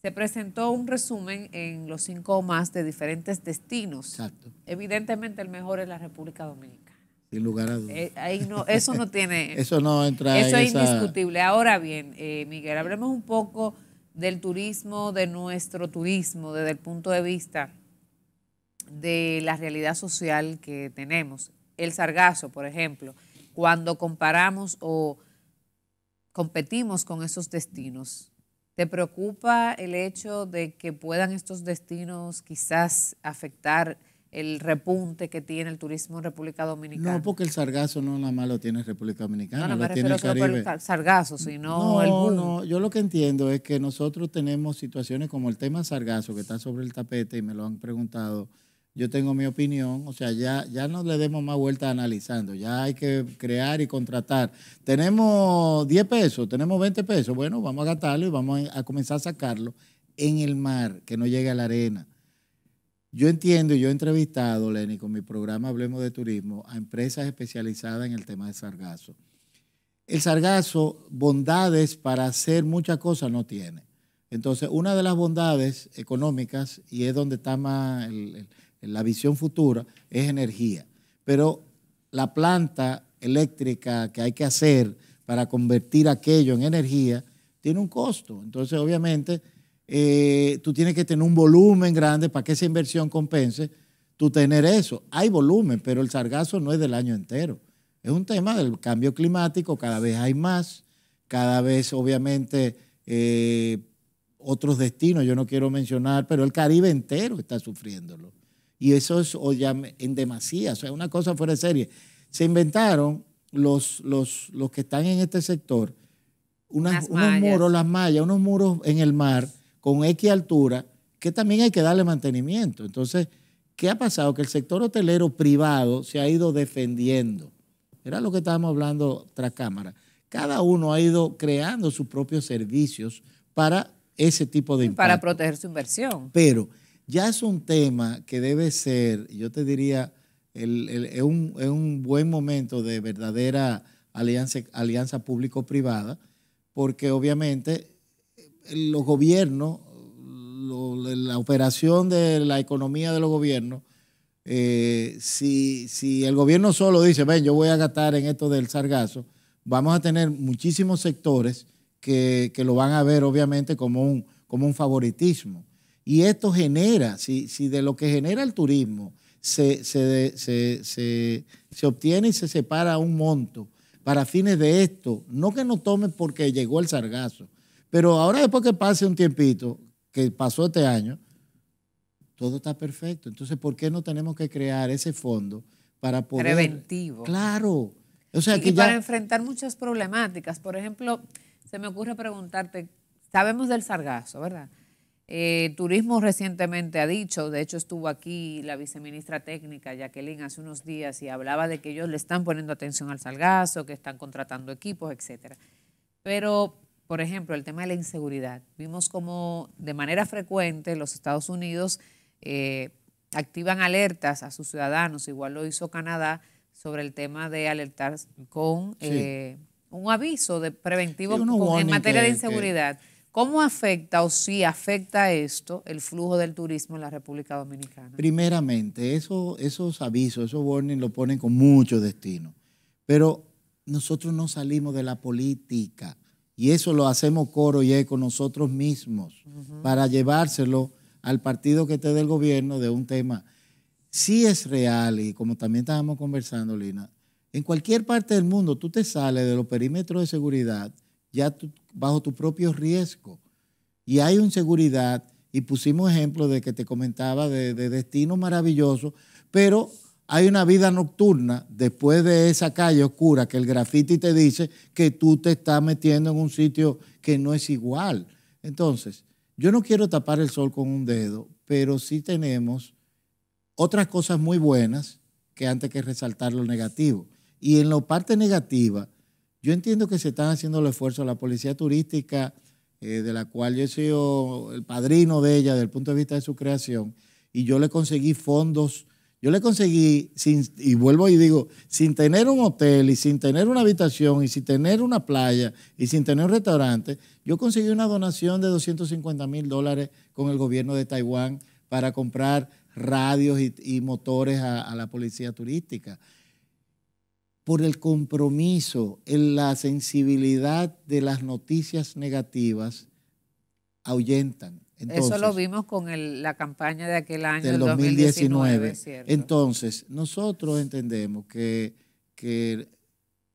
Se presentó un resumen en los cinco más de diferentes destinos. Evidentemente el mejor es la República Dominicana. Sin lugar a dudas. Eh, no, eso no tiene... eso no entra Eso es indiscutible. Ahora bien, eh, Miguel, hablemos un poco del turismo, de nuestro turismo, desde el punto de vista de la realidad social que tenemos. El sargazo, por ejemplo, cuando comparamos o competimos con esos destinos, ¿te preocupa el hecho de que puedan estos destinos quizás afectar? el repunte que tiene el turismo en República Dominicana. No, porque el sargazo no nada más lo tiene República Dominicana, no, tiene el Caribe. sargazo, sino no, No, yo lo que entiendo es que nosotros tenemos situaciones como el tema sargazo que está sobre el tapete y me lo han preguntado. Yo tengo mi opinión, o sea, ya, ya no le demos más vuelta analizando, ya hay que crear y contratar. Tenemos 10 pesos, tenemos 20 pesos, bueno, vamos a gastarlo y vamos a comenzar a sacarlo en el mar, que no llegue a la arena yo entiendo, yo he entrevistado, Lenny, con mi programa Hablemos de Turismo, a empresas especializadas en el tema de sargazo. El sargazo, bondades para hacer muchas cosas no tiene. Entonces, una de las bondades económicas, y es donde está más la visión futura, es energía. Pero la planta eléctrica que hay que hacer para convertir aquello en energía tiene un costo. Entonces, obviamente, eh, tú tienes que tener un volumen grande para que esa inversión compense, tú tener eso. Hay volumen, pero el sargazo no es del año entero. Es un tema del cambio climático, cada vez hay más, cada vez obviamente eh, otros destinos, yo no quiero mencionar, pero el Caribe entero está sufriéndolo. Y eso es ya en demasía, o sea, una cosa fuera de serie. Se inventaron los, los, que están en este sector unos muros, las mallas, unos muros en el mar con X altura, que también hay que darle mantenimiento. Entonces, ¿qué ha pasado? Que el sector hotelero privado se ha ido defendiendo. Era lo que estábamos hablando tras cámara. Cada uno ha ido creando sus propios servicios para ese tipo de Para proteger su inversión. Pero ya es un tema que debe ser, yo te diría, es, un, buen momento de verdadera alianza, alianza público-privada, porque obviamente los gobiernos, la operación de la economía de los gobiernos, eh, si, si, el gobierno solo dice, ven, yo voy a gastar en esto del sargazo, vamos a tener muchísimos sectores que, lo van a ver obviamente como un, como un favoritismo. Y esto genera, si, si de lo que genera el turismo se, se, se obtiene y se separa un monto para fines de esto, no que no tomen porque llegó el sargazo, pero ahora después que pase un tiempito, que pasó este año, todo está perfecto. Entonces, ¿por qué no tenemos que crear ese fondo para poder... Preventivo. Claro. O sea, y, para enfrentar muchas problemáticas. Por ejemplo, se me ocurre preguntarte, sabemos del sargazo, ¿verdad? Eh, turismo recientemente ha dicho, de hecho estuvo aquí la viceministra técnica Jacqueline hace unos días y hablaba de que ellos le están poniendo atención al sargazo, que están contratando equipos, etcétera. Pero por ejemplo, el tema de la inseguridad. Vimos como de manera frecuente los Estados Unidos eh, activan alertas a sus ciudadanos, igual lo hizo Canadá, sobre el tema de alertar con eh, un aviso preventivo en materia de inseguridad. ¿Cómo afecta o si afecta esto el flujo del turismo en la República Dominicana? Primeramente, eso, esos avisos, esos warnings lo ponen con mucho destino. Pero nosotros no salimos de la política. Y eso lo hacemos coro y eco nosotros mismos para llevárselo al partido que esté del gobierno de un tema. Sí es real, y como también estábamos conversando, Lina, en cualquier parte del mundo tú te sales de los perímetros de seguridad ya bajo tu propio riesgo. Y hay inseguridad y pusimos ejemplo de que te comentaba de, de destino maravilloso, pero hay una vida nocturna después de esa calle oscura que el grafiti te dice que tú te estás metiendo en un sitio que no es igual. Entonces, yo no quiero tapar el sol con un dedo, pero sí tenemos otras cosas muy buenas que antes que resaltar lo negativo. Y en la parte negativa, yo entiendo que se están haciendo los esfuerzos. La policía turística, eh, de la cual yo he sido el padrino de ella desde el punto de vista de su creación, y yo le conseguí fondos yo le conseguí, y vuelvo y digo, sin tener un hotel y sin tener una habitación y sin tener una playa y sin tener un restaurante, yo conseguí una donación de 250 mil dólares con el gobierno de Taiwán para comprar radios y, motores a, a, la policía turística. Por el compromiso, en la sensibilidad de las noticias negativas, ahuyentan. Eso lo vimos con la campaña de aquel año, del 2019. Entonces, nosotros entendemos que,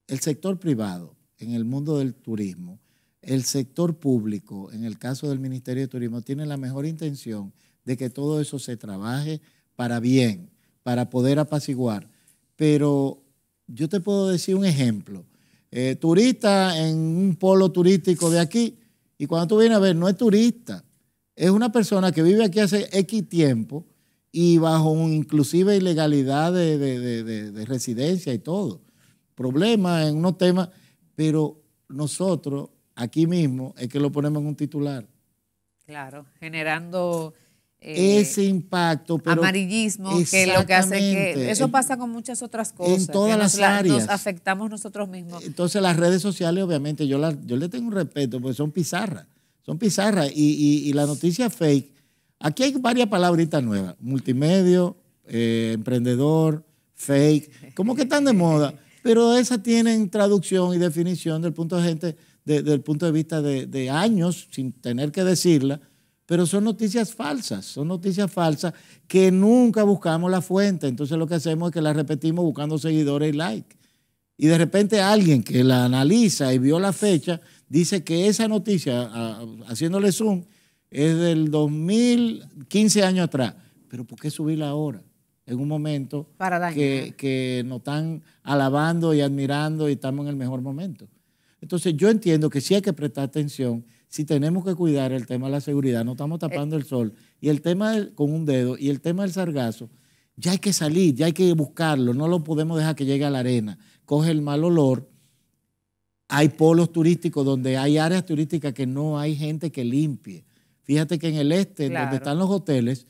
el sector privado en el mundo del turismo, el sector público, en el caso del Ministerio de Turismo, tiene la mejor intención de que todo eso se trabaje para bien, para poder apaciguar. Pero yo te puedo decir un ejemplo. Eh, turista en un polo turístico de aquí, y cuando tú vienes a ver, no es turista, es una persona que vive aquí hace X tiempo y bajo un, inclusive ilegalidad de, residencia y todo. problema en unos temas, pero nosotros aquí mismo es que lo ponemos en un titular. Claro, generando... Eh, ese impacto, amarillismo, que lo que hace que eso pasa con muchas otras cosas. En todas las áreas. Nos afectamos nosotros mismos. Entonces las redes sociales, obviamente, yo, yo le tengo un respeto, porque son pizarras. Son pizarras. Y, la noticia fake. Aquí hay varias palabritas nuevas. Multimedio, eh, emprendedor, fake. Como que están de moda. Pero esas tienen traducción y definición del punto de gente, del punto de vista de, años, sin tener que decirla pero son noticias falsas, son noticias falsas que nunca buscamos la fuente. Entonces lo que hacemos es que las repetimos buscando seguidores y likes. Y de repente alguien que la analiza y vio la fecha dice que esa noticia, haciéndole zoom, es del 2015 años atrás. Pero ¿por qué subirla ahora? En un momento que, nos están alabando y admirando y estamos en el mejor momento. Entonces yo entiendo que sí hay que prestar atención, si tenemos que cuidar el tema de la seguridad, no estamos tapando eh. el sol, y el tema con un dedo, y el tema del sargazo, ya hay que salir, ya hay que buscarlo, no lo podemos dejar que llegue a la arena, coge el mal olor hay polos turísticos donde hay áreas turísticas que no hay gente que limpie. Fíjate que en el este, donde están los hoteles,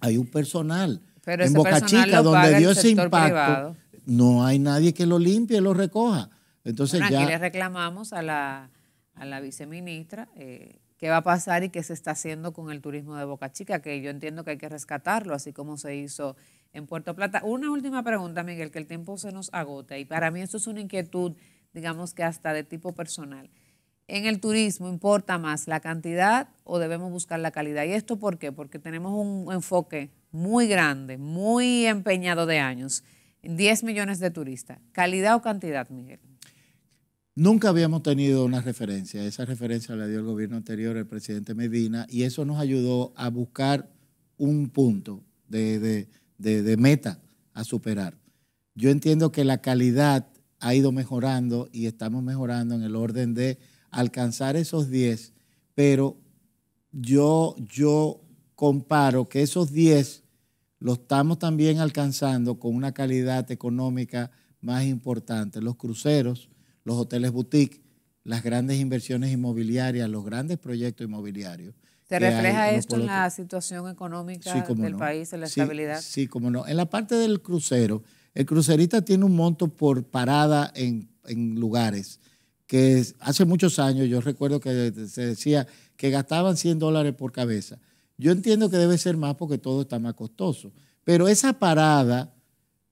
hay un personal. Pero en Boca Chica, donde dio ese impacto, no hay nadie que lo limpie y lo recoja. Entonces ya. Aquí le reclamamos a la, viceministra. Eh, qué va a pasar y qué se está haciendo con el turismo de Boca Chica, que yo entiendo que hay que rescatarlo, así como se hizo en Puerto Plata. Una última pregunta, Miguel, que el tiempo se nos agota y para mí esto es una inquietud digamos que hasta de tipo personal. En el turismo importa más la cantidad o debemos buscar la calidad. ¿Y esto por qué? Porque tenemos un enfoque muy grande, muy empeñado de años, 10 millones de turistas. ¿Calidad o cantidad, Miguel? Nunca habíamos tenido una referencia. Esa referencia la dio el gobierno anterior, el presidente Medina, y eso nos ayudó a buscar un punto de, de meta a superar. Yo entiendo que la calidad ha ido mejorando y estamos mejorando en el orden de alcanzar esos 10, pero yo, yo comparo que esos 10 los estamos también alcanzando con una calidad económica más importante. Los cruceros, los hoteles boutique, las grandes inversiones inmobiliarias, los grandes proyectos inmobiliarios. ¿Se refleja esto en la situación económica del país, en la estabilidad? Sí, como no. En la parte del crucero, el crucerista tiene un monto por parada en, lugares que hace muchos años yo recuerdo que se decía que gastaban 100 dólares por cabeza. Yo entiendo que debe ser más porque todo está más costoso. Pero esa parada,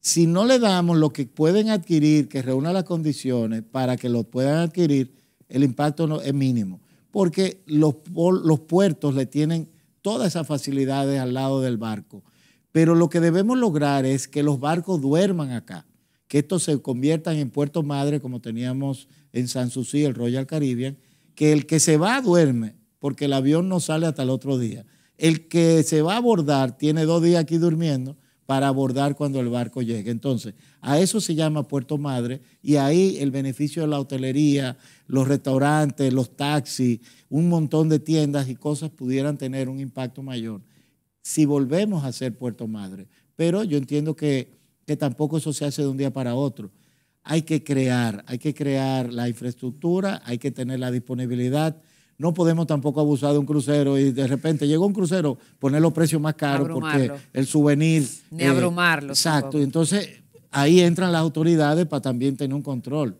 si no le damos lo que pueden adquirir, que reúna las condiciones para que lo puedan adquirir, el impacto no, es mínimo. Porque los puertos le tienen todas esas facilidades al lado del barco. Pero lo que debemos lograr es que los barcos duerman acá, que estos se conviertan en puerto madre como teníamos en San Susi, el Royal Caribbean, que el que se va duerme, porque el avión no sale hasta el otro día. El que se va a abordar tiene dos días aquí durmiendo para abordar cuando el barco llegue. Entonces, a eso se llama Puerto Madre y ahí el beneficio de la hotelería, los restaurantes, los taxis, un montón de tiendas y cosas pudieran tener un impacto mayor si volvemos a ser Puerto Madre. Pero yo entiendo que, tampoco eso se hace de un día para otro. Hay que crear, hay que crear la infraestructura, hay que tener la disponibilidad. No podemos tampoco abusar de un crucero y de repente llegó un crucero, poner los precios más caros porque el souvenir. Ni eh, abrumarlo. Exacto. Entonces ahí entran las autoridades para también tener un control.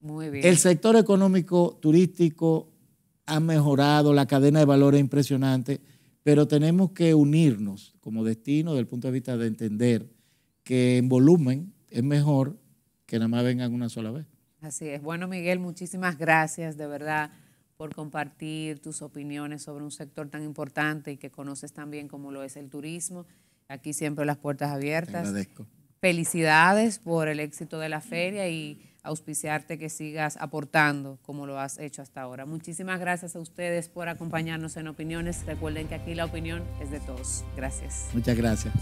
Muy bien. El sector económico turístico ha mejorado, la cadena de valor es impresionante pero tenemos que unirnos como destino desde el punto de vista de entender que en volumen es mejor que nada más vengan una sola vez. Así es. Bueno, Miguel, muchísimas gracias de verdad por compartir tus opiniones sobre un sector tan importante y que conoces tan bien como lo es el turismo. Aquí siempre las puertas abiertas. agradezco. Felicidades por el éxito de la feria y auspiciarte que sigas aportando como lo has hecho hasta ahora. Muchísimas gracias a ustedes por acompañarnos en Opiniones. Recuerden que aquí la opinión es de todos. Gracias. Muchas gracias.